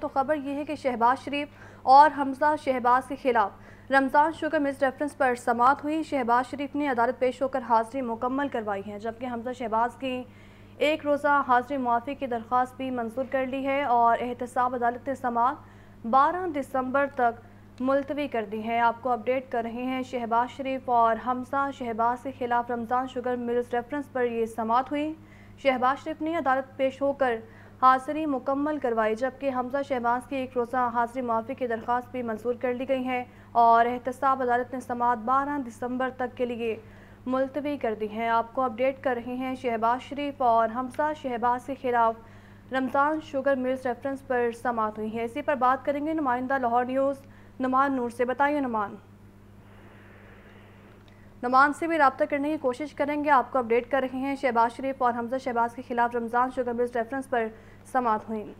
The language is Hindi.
तो खबर यह है कि शहबाज शरीफ और हमजा शहबाज के खिलाफ रमज़ान शुगर मिस रेफरेंस पर समात हुई शहबाज शरीफ ने अदालत पेश होकर हाजिरी मुकम्मल करवाई है जबकि हमजा शहबाज की एक रोज़ा हाजिरी मुआफ़ी की दरख्वास्त भी मंजूर कर ली है और एहतसाब अदालत ने समात बारह दिसंबर तक मुलतवी कर दी है आपको अपडेट कर रहे हैं शहबाज शरीफ और हमजा शहबाज के खिलाफ रमज़ान शुगर मिल्स रेफरेंस पर यह समात हुई शहबाज शरीफ ने अदालत पेश होकर हाजिरी मुकम्मल करवाई जबकि हमजा शहबाज की एक रोज़ा हाजिरी माफी की दरख्वास्त भी मंजूर कर ली गई है और एहतसाब अदालत ने समात बारह दिसंबर तक के लिए मुलतवी कर दी है आपको अपडेट कर रहे हैं शहबाज शरीफ और हमजा शहबाज के खिलाफ रमज़ान शुगर मिल्स रेफरेंस पर समात हुई है इसी पर बात करेंगे नुमाइंदा लाहौर न्यूज़ नुमान नूर से बताइए नुमान नुमान से भी रबता करने की कोशिश करेंगे आपको अपडेट कर रहे हैं शहबाज शरीफ और हमजा शहबाज के खिलाफ रमज़ान शुगर मिल्स रेफरेंस पर समाप्त हुई